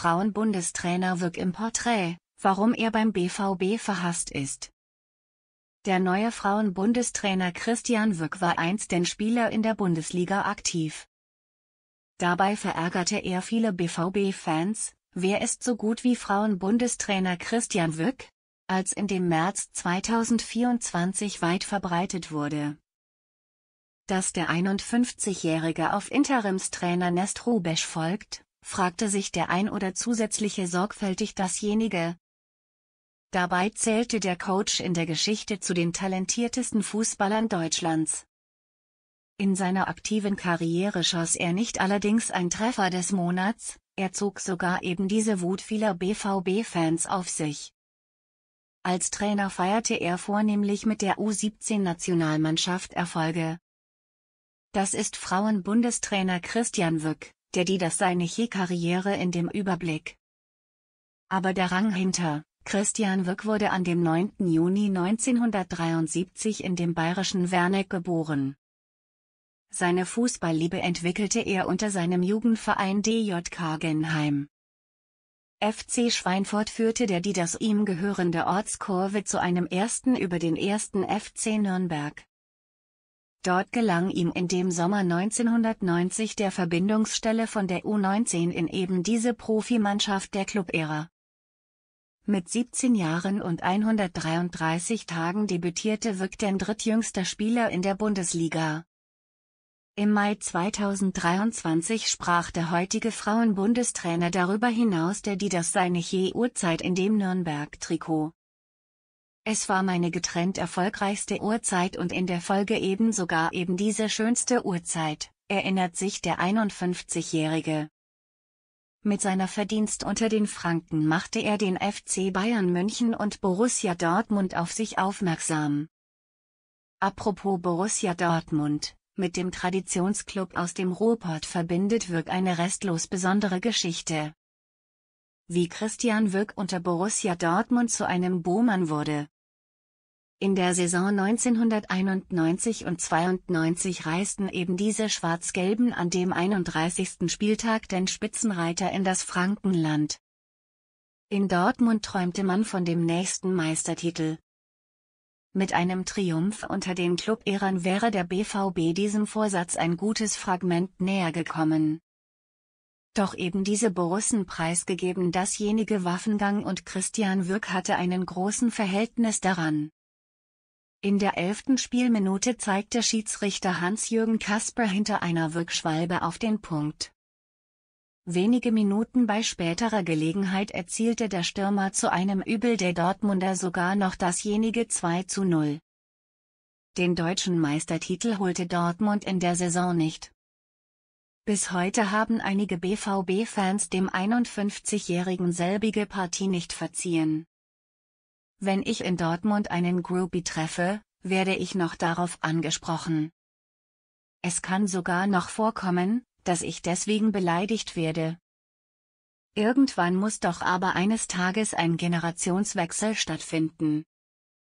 Frauenbundestrainer Wirk im Porträt, warum er beim BVB verhasst ist. Der neue Frauenbundestrainer Christian Wirk war einst den Spieler in der Bundesliga aktiv. Dabei verärgerte er viele BVB-Fans, wer ist so gut wie Frauenbundestrainer Christian Wirk? als in dem März 2024 weit verbreitet wurde. Dass der 51-Jährige auf Interimstrainer Nest Rubesch folgt, fragte sich der ein oder zusätzliche sorgfältig dasjenige. Dabei zählte der Coach in der Geschichte zu den talentiertesten Fußballern Deutschlands. In seiner aktiven Karriere schoss er nicht allerdings ein Treffer des Monats, er zog sogar eben diese Wut vieler BVB-Fans auf sich. Als Trainer feierte er vornehmlich mit der U17-Nationalmannschaft Erfolge. Das ist Frauenbundestrainer Christian Wück der die das seine je Karriere in dem Überblick. Aber der Rang hinter Christian Wirk wurde an dem 9. Juni 1973 in dem bayerischen Werneck geboren. Seine Fußballliebe entwickelte er unter seinem Jugendverein DJK Genheim. FC Schweinfurt führte der die das ihm gehörende Ortskurve zu einem ersten über den ersten FC Nürnberg. Dort gelang ihm in dem Sommer 1990 der Verbindungsstelle von der U19 in eben diese Profimannschaft der Club-Ära. Mit 17 Jahren und 133 Tagen debütierte Wückden drittjüngster Spieler in der Bundesliga. Im Mai 2023 sprach der heutige Frauenbundestrainer darüber hinaus, der die das seine je Uhrzeit in dem Nürnberg-Trikot. Es war meine getrennt erfolgreichste Uhrzeit und in der Folge eben sogar eben diese schönste Uhrzeit, erinnert sich der 51-Jährige. Mit seiner Verdienst unter den Franken machte er den FC Bayern München und Borussia Dortmund auf sich aufmerksam. Apropos Borussia Dortmund, mit dem Traditionsclub aus dem Ruhrport verbindet Wirk eine restlos besondere Geschichte wie Christian Wöck unter Borussia Dortmund zu einem Bohmann wurde. In der Saison 1991 und 92 reisten eben diese Schwarz-Gelben an dem 31. Spieltag den Spitzenreiter in das Frankenland. In Dortmund träumte man von dem nächsten Meistertitel. Mit einem Triumph unter den Club-Ehrern wäre der BVB diesem Vorsatz ein gutes Fragment näher gekommen. Doch eben diese Borussen preisgegeben dasjenige Waffengang und Christian Wirk hatte einen großen Verhältnis daran. In der elften Spielminute zeigte Schiedsrichter Hans-Jürgen Kasper hinter einer Wirkschwalbe auf den Punkt. Wenige Minuten bei späterer Gelegenheit erzielte der Stürmer zu einem Übel der Dortmunder sogar noch dasjenige 2 zu 0. Den deutschen Meistertitel holte Dortmund in der Saison nicht. Bis heute haben einige BVB-Fans dem 51-jährigen selbige Partie nicht verziehen. Wenn ich in Dortmund einen Groupie treffe, werde ich noch darauf angesprochen. Es kann sogar noch vorkommen, dass ich deswegen beleidigt werde. Irgendwann muss doch aber eines Tages ein Generationswechsel stattfinden.